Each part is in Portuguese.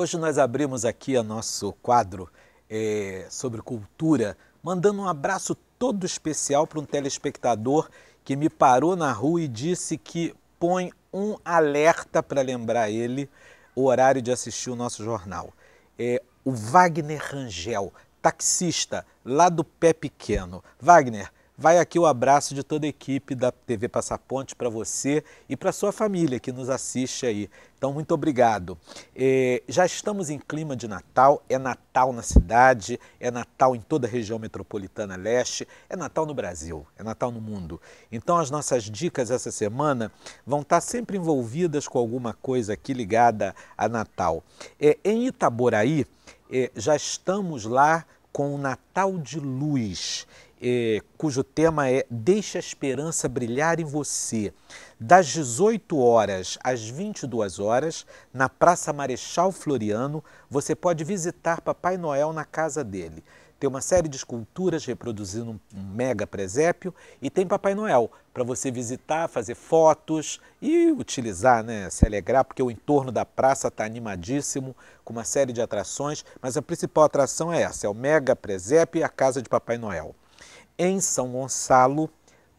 Hoje nós abrimos aqui o nosso quadro é, sobre cultura, mandando um abraço todo especial para um telespectador que me parou na rua e disse que põe um alerta para lembrar ele o horário de assistir o nosso jornal. É o Wagner Rangel, taxista lá do Pé Pequeno. Wagner, Vai aqui o abraço de toda a equipe da TV Passaponte para você e para sua família que nos assiste aí. Então, muito obrigado. É, já estamos em clima de Natal, é Natal na cidade, é Natal em toda a região metropolitana leste, é Natal no Brasil, é Natal no mundo. Então, as nossas dicas essa semana vão estar tá sempre envolvidas com alguma coisa aqui ligada a Natal. É, em Itaboraí, é, já estamos lá com o Natal de Luz, eh, cujo tema é Deixa a Esperança Brilhar em Você, das 18 horas às 22 horas, na Praça Marechal Floriano, você pode visitar Papai Noel na casa dele tem uma série de esculturas reproduzindo um mega presépio e tem Papai Noel para você visitar, fazer fotos e utilizar, né, se alegrar, porque o entorno da praça está animadíssimo, com uma série de atrações, mas a principal atração é essa, é o mega presépio e a casa de Papai Noel. Em São Gonçalo,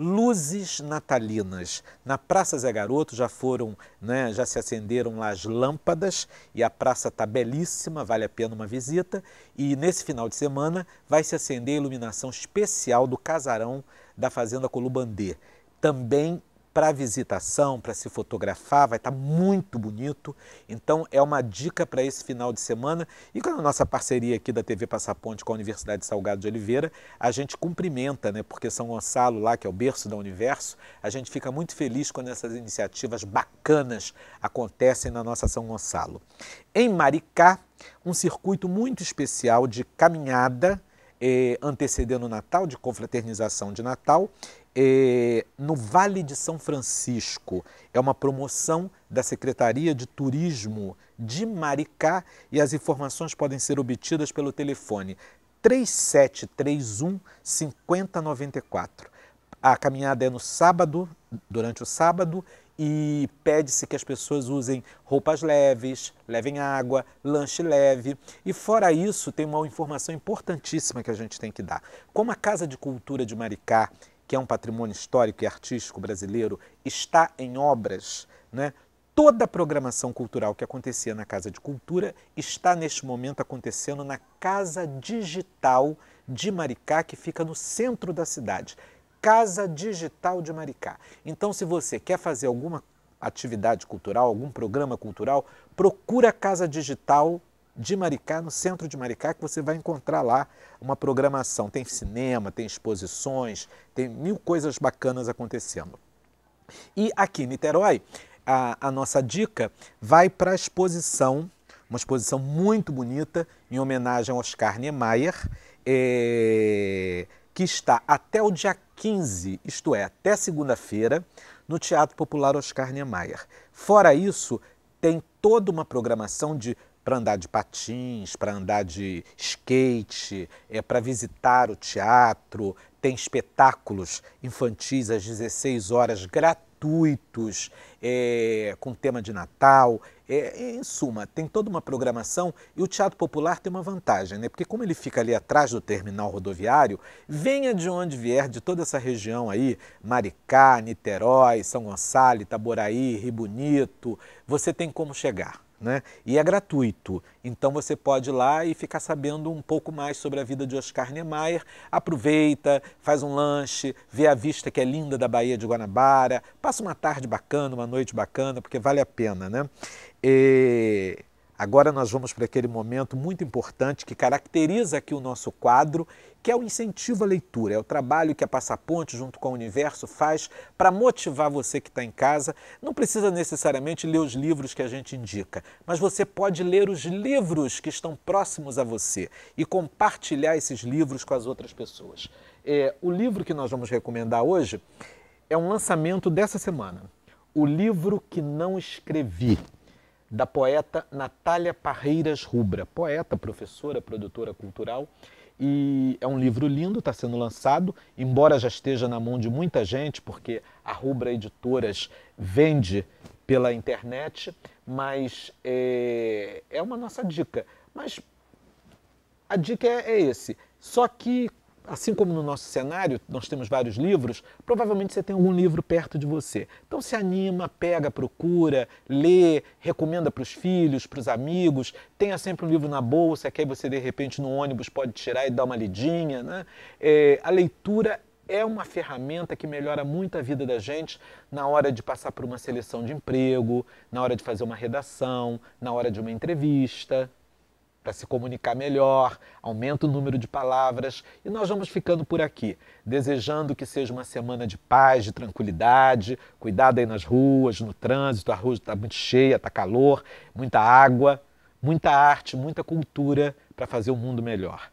luzes natalinas. Na Praça Zé Garoto já foram, né, já se acenderam lá as lâmpadas e a praça está belíssima, vale a pena uma visita. E nesse final de semana vai se acender a iluminação especial do casarão da Fazenda Colubandê. Também para visitação, para se fotografar, vai estar tá muito bonito. Então é uma dica para esse final de semana e com a nossa parceria aqui da TV Passaponte com a Universidade Salgado de Oliveira, a gente cumprimenta, né? Porque São Gonçalo lá, que é o berço do universo, a gente fica muito feliz quando essas iniciativas bacanas acontecem na nossa São Gonçalo. Em Maricá, um circuito muito especial de caminhada eh, antecedendo o Natal, de confraternização de Natal, é, no Vale de São Francisco. É uma promoção da Secretaria de Turismo de Maricá e as informações podem ser obtidas pelo telefone 3731 5094. A caminhada é no sábado, durante o sábado, e pede-se que as pessoas usem roupas leves, levem água, lanche leve. E fora isso, tem uma informação importantíssima que a gente tem que dar. Como a Casa de Cultura de Maricá que é um patrimônio histórico e artístico brasileiro, está em obras, né? toda a programação cultural que acontecia na Casa de Cultura está neste momento acontecendo na Casa Digital de Maricá, que fica no centro da cidade. Casa Digital de Maricá. Então, se você quer fazer alguma atividade cultural, algum programa cultural, procura a Casa Digital de Maricá, no centro de Maricá, que você vai encontrar lá uma programação. Tem cinema, tem exposições, tem mil coisas bacanas acontecendo. E aqui em Niterói, a, a nossa dica vai para a exposição, uma exposição muito bonita, em homenagem ao Oscar Niemeyer, é, que está até o dia 15, isto é, até segunda-feira, no Teatro Popular Oscar Niemeyer. Fora isso, tem toda uma programação de para andar de patins, para andar de skate, é, para visitar o teatro. Tem espetáculos infantis às 16 horas gratuitos, é, com tema de Natal. É, em suma, tem toda uma programação e o Teatro Popular tem uma vantagem, né? porque como ele fica ali atrás do terminal rodoviário, venha de onde vier, de toda essa região aí, Maricá, Niterói, São Gonçalo, Itaboraí, Rio Bonito, você tem como chegar. Né? E é gratuito. Então você pode ir lá e ficar sabendo um pouco mais sobre a vida de Oscar Niemeyer. Aproveita, faz um lanche, vê a vista que é linda da Baía de Guanabara, passa uma tarde bacana, uma noite bacana, porque vale a pena, né? E... Agora nós vamos para aquele momento muito importante que caracteriza aqui o nosso quadro, que é o incentivo à leitura. É o trabalho que a Passaponte, junto com o Universo, faz para motivar você que está em casa. Não precisa necessariamente ler os livros que a gente indica, mas você pode ler os livros que estão próximos a você e compartilhar esses livros com as outras pessoas. É, o livro que nós vamos recomendar hoje é um lançamento dessa semana. O livro que não escrevi da poeta Natália Parreiras Rubra, poeta, professora, produtora cultural. E é um livro lindo, está sendo lançado, embora já esteja na mão de muita gente, porque a Rubra Editoras vende pela internet, mas é, é uma nossa dica. Mas a dica é, é esse. Só que assim como no nosso cenário, nós temos vários livros, provavelmente você tem algum livro perto de você. Então se anima, pega, procura, lê, recomenda para os filhos, para os amigos, tenha sempre um livro na bolsa, que aí você de repente no ônibus pode tirar e dar uma lidinha. Né? É, a leitura é uma ferramenta que melhora muito a vida da gente na hora de passar por uma seleção de emprego, na hora de fazer uma redação, na hora de uma entrevista para se comunicar melhor, aumenta o número de palavras e nós vamos ficando por aqui, desejando que seja uma semana de paz, de tranquilidade, cuidado aí nas ruas, no trânsito, a rua está muito cheia, está calor, muita água, muita arte, muita cultura para fazer o um mundo melhor.